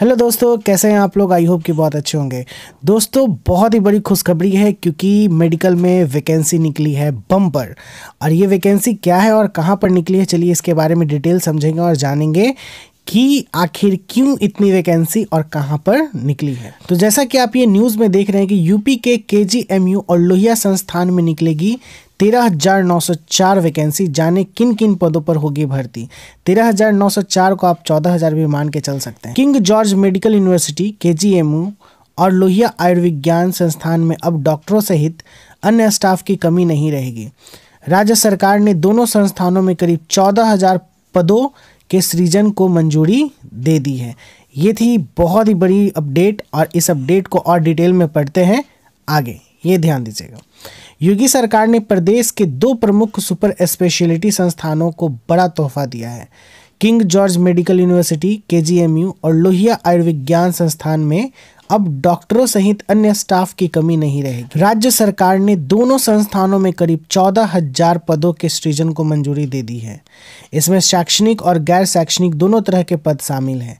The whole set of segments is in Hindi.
हेलो दोस्तों कैसे हैं आप लोग आई होप कि बहुत अच्छे होंगे दोस्तों बहुत ही बड़ी खुशखबरी है क्योंकि मेडिकल में वैकेंसी निकली है बम्पर और ये वैकेंसी क्या है और कहाँ पर निकली है चलिए इसके बारे में डिटेल समझेंगे और जानेंगे कि आखिर क्यों इतनी वैकेंसी और कहां पर निकली है तो जैसा कि आप ये न्यूज़ में देख रहे हैं कि यूपी के के जी एम यू और लोहिया संस्थान में निकलेगी तेरह हजार नौ सौ चार वैकेंसी जाने किन किन पदों पर होगी भर्ती तेरह हजार नौ सौ चार को आप चौदह हजार भी मान के चल सकते हैं किंग जॉर्ज मेडिकल यूनिवर्सिटी के और लोहिया आयुर्विज्ञान संस्थान में अब डॉक्टरों सहित अन्य स्टाफ की कमी नहीं रहेगी राज्य सरकार ने दोनों संस्थानों में करीब चौदह हजार पदों के सृजन को मंजूरी दे दी है ये थी बहुत ही बड़ी अपडेट और इस अपडेट को और डिटेल में पढ़ते हैं आगे ये ध्यान दीजिएगा योगी सरकार ने प्रदेश के दो प्रमुख सुपर स्पेशलिटी संस्थानों को बड़ा तोहफा दिया है किंग जॉर्ज मेडिकल यूनिवर्सिटी के और लोहिया आयुर्विज्ञान संस्थान में अब डॉक्टरों सहित अन्य स्टाफ की कमी नहीं रहेगी राज्य सरकार ने दोनों संस्थानों में करीब चौदह हजार पदों के सृजन को मंजूरी दे दी है इसमें शैक्षणिक और गैर शैक्षणिक दोनों तरह के पद शामिल हैं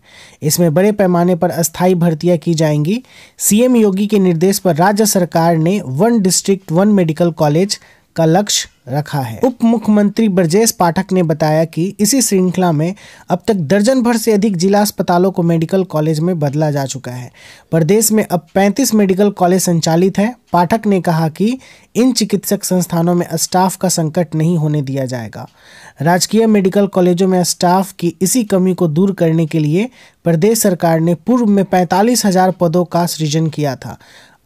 इसमें बड़े पैमाने पर अस्थायी भर्तियां की जाएंगी सीएम योगी के निर्देश पर राज्य सरकार ने one district one medical college का लक्ष्य रखा है उप मुख्यमंत्री ब्रजेश पाठक ने बताया कि इसी श्रृंखला में अब तक दर्जन भर से अधिक जिला अस्पतालों को मेडिकल कॉलेज में बदला जा चुका है प्रदेश में अब 35 मेडिकल कॉलेज संचालित हैं पाठक ने कहा कि इन चिकित्सक संस्थानों में स्टाफ का संकट नहीं होने दिया जाएगा राजकीय मेडिकल कॉलेजों में स्टाफ की इसी कमी को दूर करने के लिए प्रदेश सरकार ने पूर्व में पैंतालीस हजार पदों का सृजन किया था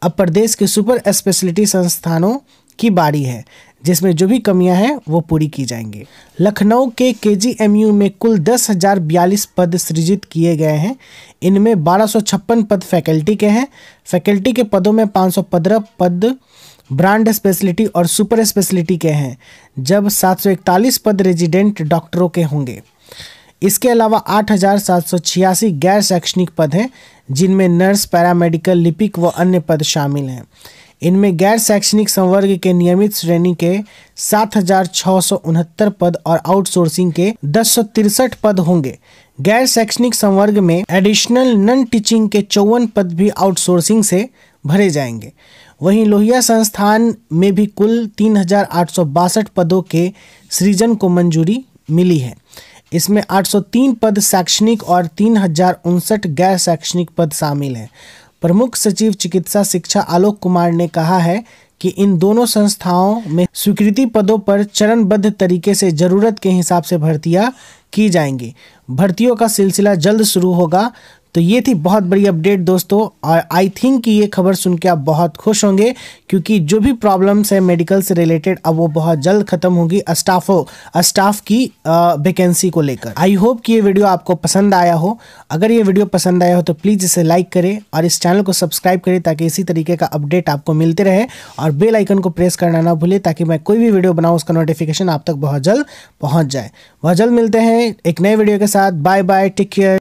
अब प्रदेश के सुपर स्पेशलिटी संस्थानों की बारी है जिसमें जो भी कमियां हैं वो पूरी की जाएंगी लखनऊ के के में कुल दस हजार बयालीस पद सृजित किए गए हैं इनमें बारह सौ छप्पन पद फैकल्टी के हैं फैकल्टी के पदों में पाँच सौ पंद्रह पद ब्रांड स्पेशलिटी और सुपर स्पेशलिटी के हैं जब 741 पद रेजिडेंट डॉक्टरों के होंगे इसके अलावा आठ गैर शैक्षणिक पद हैं जिनमें नर्स पैरामेडिकल लिपिक व अन्य पद शामिल हैं इनमें गैर शैक्षणिक संवर्ग के नियमित श्रेणी के सात पद और आउटसोर्सिंग के दस पद होंगे गैर शैक्षणिक संवर्ग में एडिशनल नॉन टीचिंग के चौवन पद भी आउटसोर्सिंग से भरे जाएंगे वहीं लोहिया संस्थान में भी कुल तीन पदों के सृजन को मंजूरी मिली है इसमें 803 पद शैक्षणिक और तीन गैर शैक्षणिक पद शामिल हैं प्रमुख सचिव चिकित्सा शिक्षा आलोक कुमार ने कहा है कि इन दोनों संस्थाओं में स्वीकृति पदों पर चरणबद्ध तरीके से ज़रूरत के हिसाब से भर्तियां की जाएंगी भर्तियों का सिलसिला जल्द शुरू होगा तो ये थी बहुत बड़ी अपडेट दोस्तों और आई थिंक कि ये खबर सुन के आप बहुत खुश होंगे क्योंकि जो भी प्रॉब्लम्स है मेडिकल से रिलेटेड अब वो बहुत जल्द खत्म होगी स्टाफो स्टाफ की वैकेंसी को लेकर आई होप कि ये वीडियो आपको पसंद आया हो अगर ये वीडियो पसंद आया हो तो प्लीज़ इसे लाइक करें और इस चैनल को सब्सक्राइब करें ताकि इसी तरीके का अपडेट आपको मिलते रहे और बेलाइकन को प्रेस करना ना भूलें ताकि मैं कोई भी वीडियो बनाऊँ उसका नोटिफिकेशन आप तक बहुत जल्द पहुँच जाए बहुत जल्द मिलते हैं एक नए वीडियो के साथ बाय बाय टेक केयर